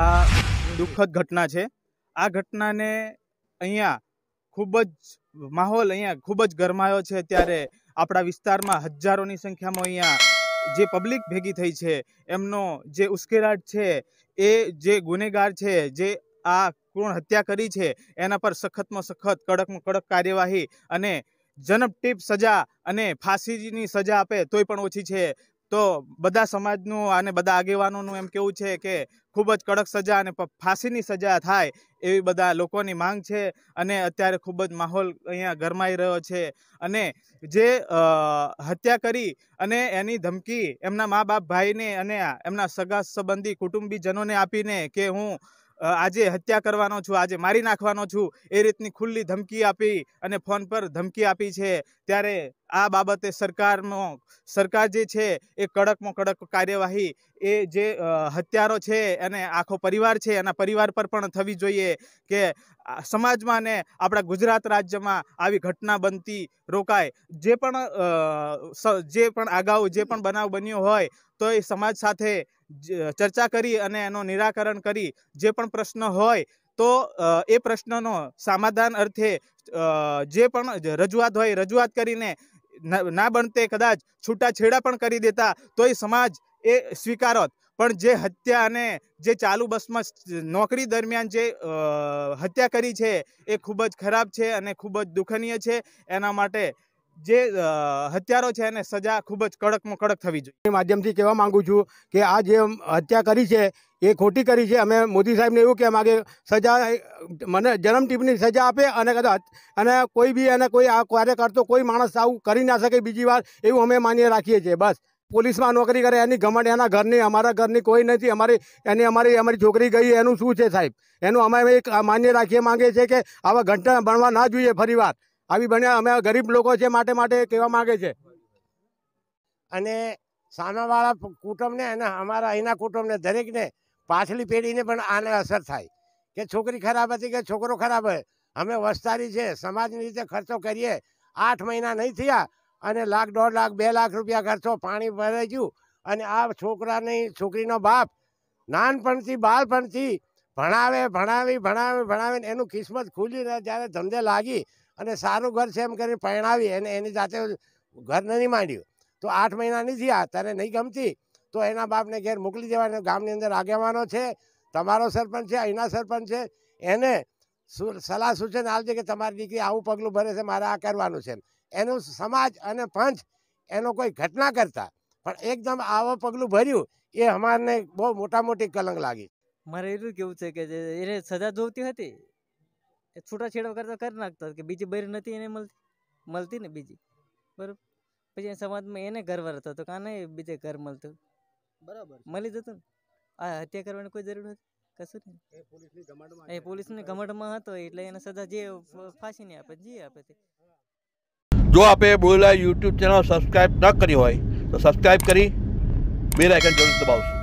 આ દુઃખદ ઘટના છે આ ઘટનાને અહીંયા ખૂબ જ માહોલ અહીંયા ખૂબ જ ગરમાયો છે ત્યારે આપણા વિસ્તારમાં હજારોની સંખ્યામાં અહીંયા જે પબ્લિક ભેગી થઈ છે એમનો જે ઉશ્કેરાટ છે એ જે ગુનેગાર છે જે આ કૃણ હત્યા કરી છે એના પર સખતમાં સખત કડકમાં કડક કાર્યવાહી અને જનપ સજા અને ફાંસીની સજા આપે તોય પણ ઓછી છે તો બધા સમાજનું અને બધા આગેવાનોનું એમ કેવું છે કે ખૂબ જ કડક સજા અને ફાંસીની સજા થાય એવી બધા લોકોની માંગ છે અને અત્યારે ખૂબ જ માહોલ અહીંયા ગરમાઈ રહ્યો છે અને જે હત્યા કરી અને એની ધમકી એમના મા બાપ ભાઈને અને એમના સગા સંબંધી કુટુંબીજનોને આપીને કે હું આજે હત્યા કરવાનો છું આજે મારી નાખવાનો છું એ રીતની ખુલ્લી ધમકી આપી અને ફોન પર ધમકી આપી છે ત્યારે આ બાબતે સરકારનો સરકાર જે છે એ કડકમાં કડક કાર્યવાહી એ જે હત્યારો છે અને આખો પરિવાર છે એના પરિવાર પર પણ થવી જોઈએ કે સમાજમાં ને આપણા ગુજરાત રાજ્યમાં આવી ઘટના બનતી રોકાય જે પણ જે પણ આગાઉ જે પણ બનાવ બન્યો હોય તો એ સમાજ સાથે ચર્ચા કરી અને એનો નિરાકરણ કરી જે પણ પ્રશ્ન હોય તો એ પ્રશ્નનો સમાધાન અર્થે જે પણ રજૂઆત હોય રજૂઆત કરીને ના બનતે કદાચ છૂટાછેડા પણ કરી દેતા તોય સમાજ એ સ્વીકારોત પણ જે હત્યા અને જે ચાલુ બસમાં નોકરી દરમિયાન જે હત્યા કરી છે એ ખૂબ જ ખરાબ છે અને ખૂબ જ દુઃખનીય છે એના માટે જે હત્યારો છે એને સજા ખૂબ જ કડકમાં કડક થવી જોઈએ માધ્યમથી કહેવા માંગુ છું કે આ જે હત્યા કરી છે એ ખોટી કરી છે અમે મોદી સાહેબને એવું કહેવા માગે સજા મને જન્મ ટીપની સજા આપે અને કદાચ અને કોઈ બી અને કોઈ આ કાર્ય કરતો કોઈ માણસ આવું કરી ના શકે બીજી વાર એવું અમે માન્ય રાખીએ છીએ બસ પોલીસમાં નોકરી કરે એની ઘમંડ એના ઘરની અમારા ઘરની કોઈ નથી અમારી એની અમારી અમારી છોકરી ગઈ એનું શું છે સાહેબ એનું અમે માન્ય રાખીએ માગે છે કે આવા ઘટના બનવા ના જોઈએ ફરીવાર આવી બન્યા અમે ગરીબ લોકો છે માટે માટે કહેવા માગે છે અને સામાવાળા કુટુંબને અને અમારા અહીંના કુટુંબને દરેકને પાછલી પેઢીને પણ આને અસર થાય કે છોકરી ખરાબ હતી કે છોકરો ખરાબ હોય અમે વસ્તારી છે સમાજની રીતે ખર્ચો કરીએ આઠ મહિના નહીં થયા અને લાખ દોઢ લાખ બે લાખ રૂપિયા ખર્ચો પાણી ભરાઈ ગયું અને આ છોકરાની છોકરીનો બાપ નાનપણથી બાળપણથી ભણાવે ભણાવી ભણાવે ભણાવે એનું કિસ્મત ખુલી રહે જ્યારે ધંધે લાગી અને સારું ઘર છે એમ કરીને પરણાવી અને એની જાતે ઘર નહીં માંડ્યું તો આઠ મહિના નહીં થયા તારે નહીં ગમતી તો એના બાપને ઘેર મોકલી દેવાને ગામની અંદર આગેવાનો છે તમારો સરપંચ છે અહીંના સરપંચ છે એને સલાહ સૂચન આપજે કે તમારી દીકરી આવું પગલું ભરે છે મારે આ કરવાનું છે એનું સમાજ અને પંચ એનો કોઈ ઘટના કરતા પણ એકદમ આવો પગલું ભર્યું એ અમારને બહુ મોટા મોટી કલંક લાગી મારે એટલું કેવું છે કે એને સજા જોતી હતી કે છૂટાછેડા કરતા કરી નાખતા કે બીજી બૈર નથી એને મળતી મળતી ને બીજી બરાબર પછી સમાજમાં એને ઘરવાર હતો તો નહીં બીજે ઘર મળતું બરાબર મળી જતું ને આ હત્યા કરવાની કોઈ જરૂર નથી કશું નહીં એ પોલીસની ગમટમાં હતો એટલે એને સદા જે ફાંસી નહીં આપે જે આપે તે જો આપે બોલા યુટ્યુબ ચેનલ સબસ્ક્રાઇબ ન કરી હોય તો સબસ્ક્રાઇબ કરી બે આઇકન જરૂર દબાવશો